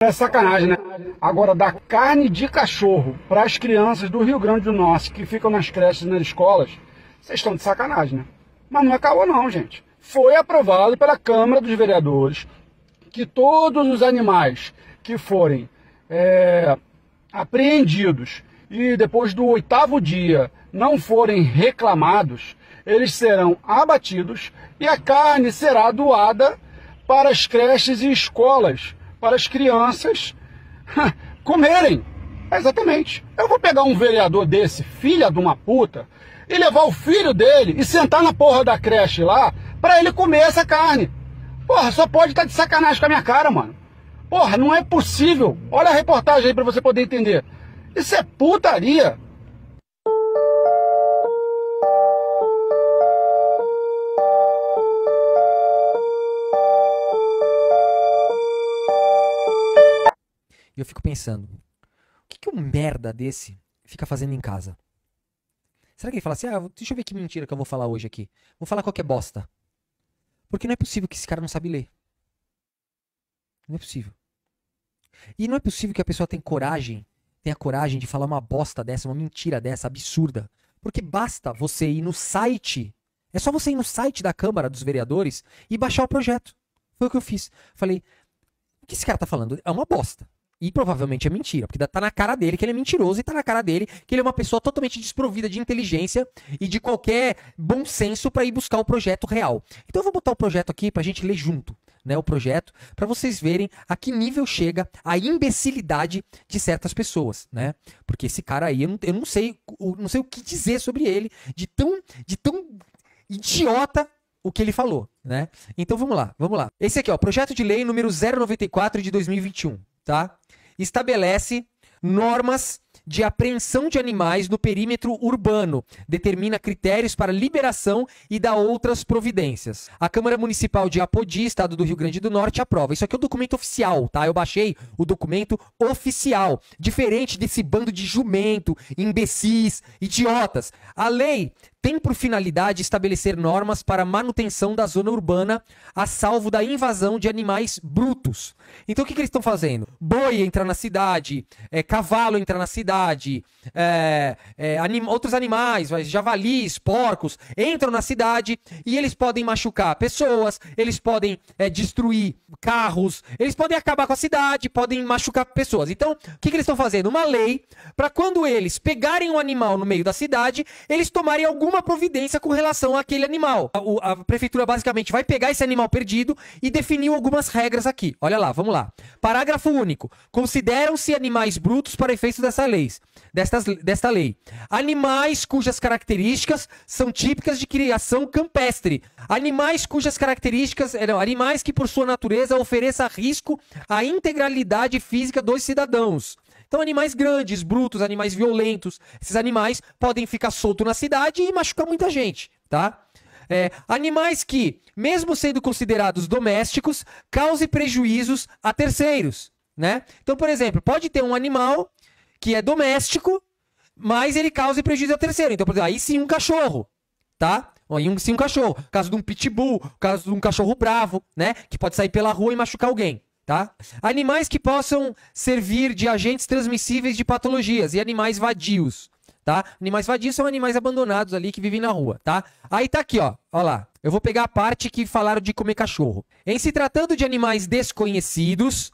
É sacanagem, né? Agora, da carne de cachorro para as crianças do Rio Grande do Norte que ficam nas creches e nas escolas, vocês estão de sacanagem, né? Mas não acabou é não, gente. Foi aprovado pela Câmara dos Vereadores que todos os animais que forem é, apreendidos e depois do oitavo dia não forem reclamados, eles serão abatidos e a carne será doada para as creches e escolas para as crianças comerem. Exatamente. Eu vou pegar um vereador desse, filha de uma puta, e levar o filho dele e sentar na porra da creche lá para ele comer essa carne. Porra, só pode estar tá de sacanagem com a minha cara, mano. Porra, não é possível. Olha a reportagem aí para você poder entender. Isso é putaria. E eu fico pensando, o que, que um merda desse fica fazendo em casa? Será que ele fala assim, ah, deixa eu ver que mentira que eu vou falar hoje aqui. Vou falar qualquer bosta. Porque não é possível que esse cara não sabe ler. Não é possível. E não é possível que a pessoa tenha coragem, tenha coragem de falar uma bosta dessa, uma mentira dessa, absurda. Porque basta você ir no site. É só você ir no site da Câmara dos Vereadores e baixar o projeto. Foi o que eu fiz. Falei, o que esse cara tá falando? É uma bosta. E provavelmente é mentira, porque tá na cara dele que ele é mentiroso e tá na cara dele que ele é uma pessoa totalmente desprovida de inteligência e de qualquer bom senso para ir buscar o projeto real. Então eu vou botar o projeto aqui pra gente ler junto, né, o projeto, para vocês verem a que nível chega a imbecilidade de certas pessoas, né? Porque esse cara aí, eu não, eu não sei, eu não sei o que dizer sobre ele, de tão, de tão idiota o que ele falou, né? Então vamos lá, vamos lá. Esse aqui, ó, projeto de lei número 094 de 2021 tá? Estabelece normas de apreensão de animais no perímetro urbano, determina critérios para liberação e dá outras providências. A Câmara Municipal de Apodi, estado do Rio Grande do Norte, aprova. Isso aqui é o um documento oficial, tá? Eu baixei o documento oficial, diferente desse bando de jumento, imbecis, idiotas. A lei tem por finalidade estabelecer normas para manutenção da zona urbana a salvo da invasão de animais brutos. Então o que, que eles estão fazendo? Boi entra na cidade, é, cavalo entra na cidade, é, é, anim outros animais, javalis, porcos, entram na cidade e eles podem machucar pessoas, eles podem é, destruir carros, eles podem acabar com a cidade, podem machucar pessoas. Então o que, que eles estão fazendo? Uma lei para quando eles pegarem um animal no meio da cidade, eles tomarem alguma alguma providência com relação àquele animal. A, o, a, prefeitura basicamente vai pegar esse animal perdido e definiu algumas regras aqui. Olha lá, vamos lá. Parágrafo único. Consideram-se animais brutos para efeito dessa lei. Destas, desta lei. Animais cujas características são típicas de criação campestre. Animais cujas características. Eh, não, animais que, por sua natureza, ofereça risco à integralidade física dos cidadãos. Então, animais grandes, brutos, animais violentos, esses animais podem ficar soltos na cidade e machucar muita gente, tá? É, animais que, mesmo sendo considerados domésticos, causem prejuízos a terceiros, né? Então, por exemplo, pode ter um animal que é doméstico, mas ele cause prejuízo a terceiro. Então, por exemplo, aí sim um cachorro, tá? Aí um, sim um cachorro. Caso de um pitbull, caso de um cachorro bravo, né? Que pode sair pela rua e machucar alguém. Tá? Animais que possam servir de agentes transmissíveis de patologias e animais vadios. Tá? Animais vadios são animais abandonados ali que vivem na rua, tá? Aí tá aqui, ó. Ó lá. Eu vou pegar a parte que falaram de comer cachorro. Em se tratando de animais desconhecidos,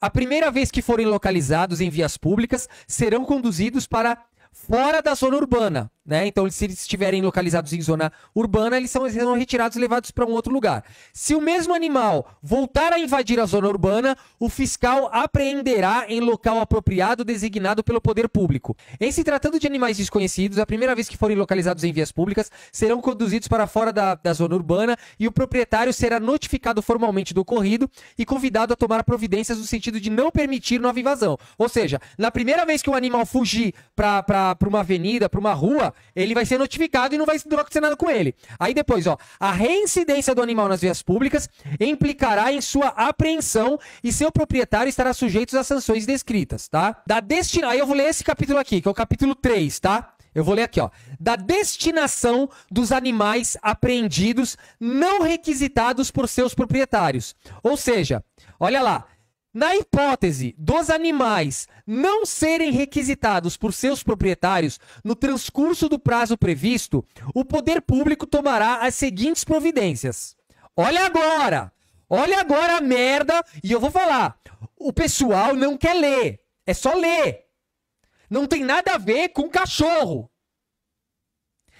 a primeira vez que forem localizados em vias públicas, serão conduzidos para fora da zona urbana, né? Então, se eles estiverem localizados em zona urbana, eles são, serão retirados e levados para um outro lugar. Se o mesmo animal voltar a invadir a zona urbana, o fiscal apreenderá em local apropriado designado pelo poder público. Em se tratando de animais desconhecidos, a primeira vez que forem localizados em vias públicas, serão conduzidos para fora da, da zona urbana e o proprietário será notificado formalmente do ocorrido e convidado a tomar providências no sentido de não permitir nova invasão. Ou seja, na primeira vez que o um animal fugir para uma avenida, para uma rua, ele vai ser notificado e não vai, acontecer nada com ele. Aí depois, ó, a reincidência do animal nas vias públicas implicará em sua apreensão e seu proprietário estará sujeito às sanções descritas, tá? Da destina... Aí eu vou ler esse capítulo aqui, que é o capítulo 3, tá? Eu vou ler aqui, ó. Da destinação dos animais apreendidos não requisitados por seus proprietários. Ou seja, olha lá, na hipótese dos animais não serem requisitados por seus proprietários no transcurso do prazo previsto, o poder público tomará as seguintes providências. Olha agora! Olha agora a merda! E eu vou falar: o pessoal não quer ler. É só ler. Não tem nada a ver com cachorro.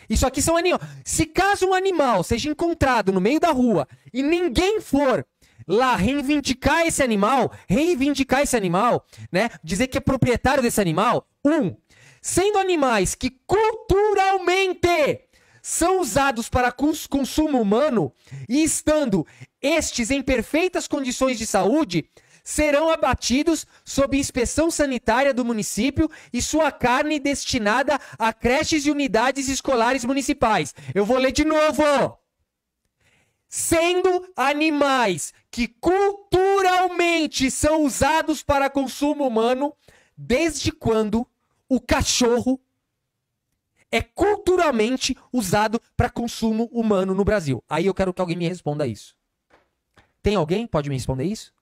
Isso aqui são animais. Se caso um animal seja encontrado no meio da rua e ninguém for lá reivindicar esse animal, reivindicar esse animal, né? Dizer que é proprietário desse animal. Um, sendo animais que culturalmente são usados para cons consumo humano e estando estes em perfeitas condições de saúde, serão abatidos sob inspeção sanitária do município e sua carne destinada a creches e unidades escolares municipais. Eu vou ler de novo sendo animais que culturalmente são usados para consumo humano, desde quando o cachorro é culturalmente usado para consumo humano no Brasil? Aí eu quero que alguém me responda isso. Tem alguém pode me responder isso?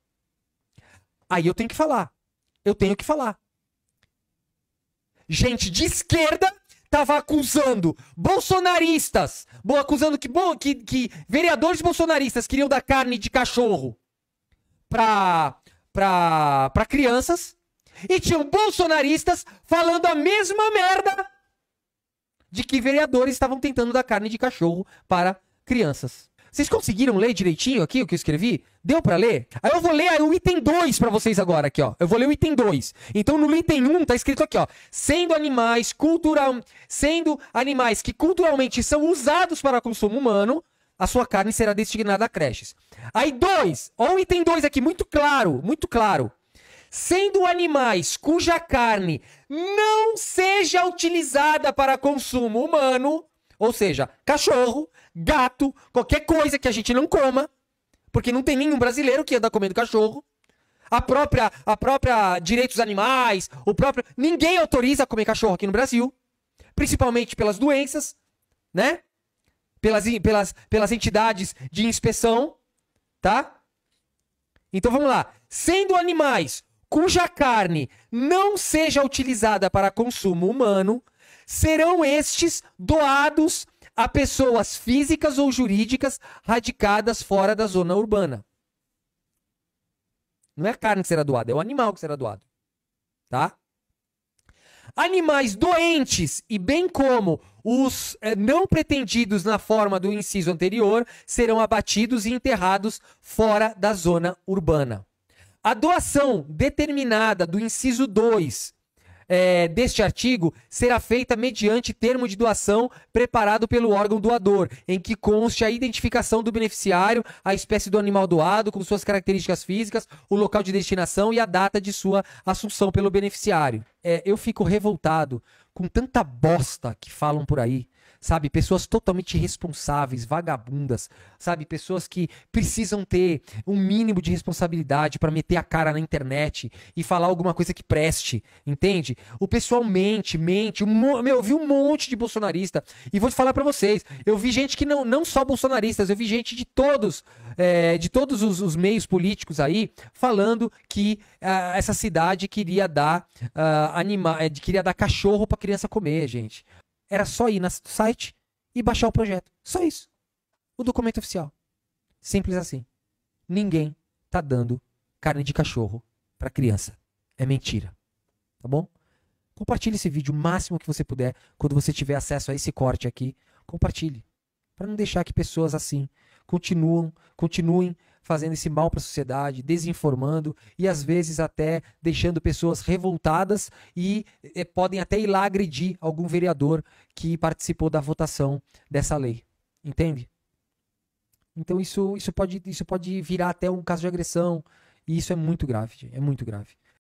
Aí eu tenho que falar. Eu tenho que falar. Gente de esquerda tava acusando bolsonaristas, acusando que, bom, que, que vereadores bolsonaristas queriam dar carne de cachorro pra, pra, pra crianças, e tinham bolsonaristas falando a mesma merda de que vereadores estavam tentando dar carne de cachorro para crianças. Vocês conseguiram ler direitinho aqui o que eu escrevi? Deu para ler? Aí eu vou ler o item 2 para vocês agora aqui, ó. Eu vou ler o item 2. Então no item 1 um, tá escrito aqui, ó, sendo animais cultural, sendo animais que culturalmente são usados para consumo humano, a sua carne será destinada a creches. Aí 2, ó o item 2 aqui muito claro, muito claro. Sendo animais cuja carne não seja utilizada para consumo humano, ou seja, cachorro, gato, qualquer coisa que a gente não coma, porque não tem nenhum brasileiro que anda comendo cachorro. A própria, a própria direitos animais, o próprio, ninguém autoriza a comer cachorro aqui no Brasil, principalmente pelas doenças, né? Pelas, pelas, pelas entidades de inspeção, tá? Então vamos lá. Sendo animais cuja carne não seja utilizada para consumo humano, serão estes doados a pessoas físicas ou jurídicas radicadas fora da zona urbana. Não é a carne que será doada, é o animal que será doado. Tá? Animais doentes e bem como os eh, não pretendidos na forma do inciso anterior serão abatidos e enterrados fora da zona urbana. A doação determinada do inciso 2 é, deste artigo será feita mediante termo de doação preparado pelo órgão doador, em que conste a identificação do beneficiário, a espécie do animal doado, com suas características físicas, o local de destinação e a data de sua assunção pelo beneficiário. É, eu fico revoltado com tanta bosta que falam por aí sabe? Pessoas totalmente irresponsáveis, vagabundas, sabe? Pessoas que precisam ter um mínimo de responsabilidade para meter a cara na internet e falar alguma coisa que preste, entende? O pessoal mente, mente. meu, eu vi um monte de bolsonarista e vou te falar para vocês, eu vi gente que não, não só bolsonaristas, eu vi gente de todos, é, de todos os, os, meios políticos aí falando que uh, essa cidade queria dar uh, queria dar cachorro para criança comer, gente. Era só ir no site e baixar o projeto. Só isso. O documento oficial. Simples assim. Ninguém tá dando carne de cachorro para criança. É mentira. Tá bom? Compartilhe esse vídeo o máximo que você puder quando você tiver acesso a esse corte aqui. Compartilhe. Para não deixar que pessoas assim continuam, continuem fazendo esse mal para a sociedade, desinformando e às vezes até deixando pessoas revoltadas e eh, podem até ir lá agredir algum vereador que participou da votação dessa lei. Entende? Então isso, isso, pode, isso pode virar até um caso de agressão e isso é muito grave, é muito grave.